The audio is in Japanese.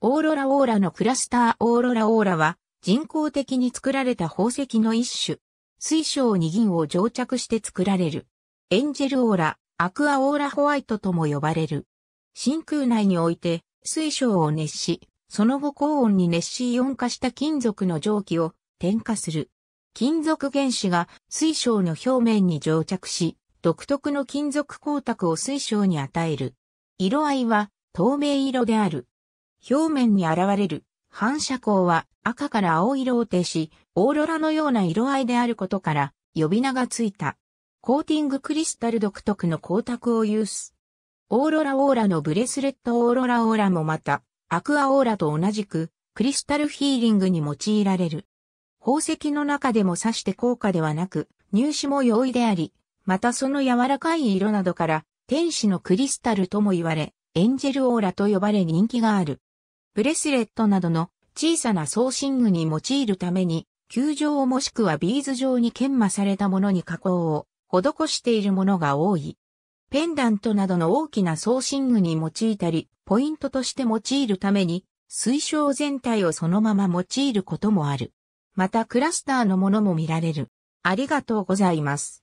オーロラオーラのクラスターオーロラオーラは人工的に作られた宝石の一種。水晶に銀を蒸着して作られる。エンジェルオーラ、アクアオーラホワイトとも呼ばれる。真空内において水晶を熱し、その後高温に熱しイオン化した金属の蒸気を点火する。金属原子が水晶の表面に蒸着し、独特の金属光沢を水晶に与える。色合いは透明色である。表面に現れる反射光は赤から青色を呈し、オーロラのような色合いであることから呼び名がついた。コーティングクリスタル独特の光沢を有す。オーロラオーラのブレスレットオーロラオーラもまた、アクアオーラと同じく、クリスタルヒーリングに用いられる。宝石の中でもさして高価ではなく、入手も容易であり、またその柔らかい色などから、天使のクリスタルとも言われ、エンジェルオーラと呼ばれ人気がある。ブレスレットなどの小さな送信具に用いるために、球状もしくはビーズ状に研磨されたものに加工を施しているものが多い。ペンダントなどの大きな送信具に用いたり、ポイントとして用いるために、水晶全体をそのまま用いることもある。またクラスターのものも見られる。ありがとうございます。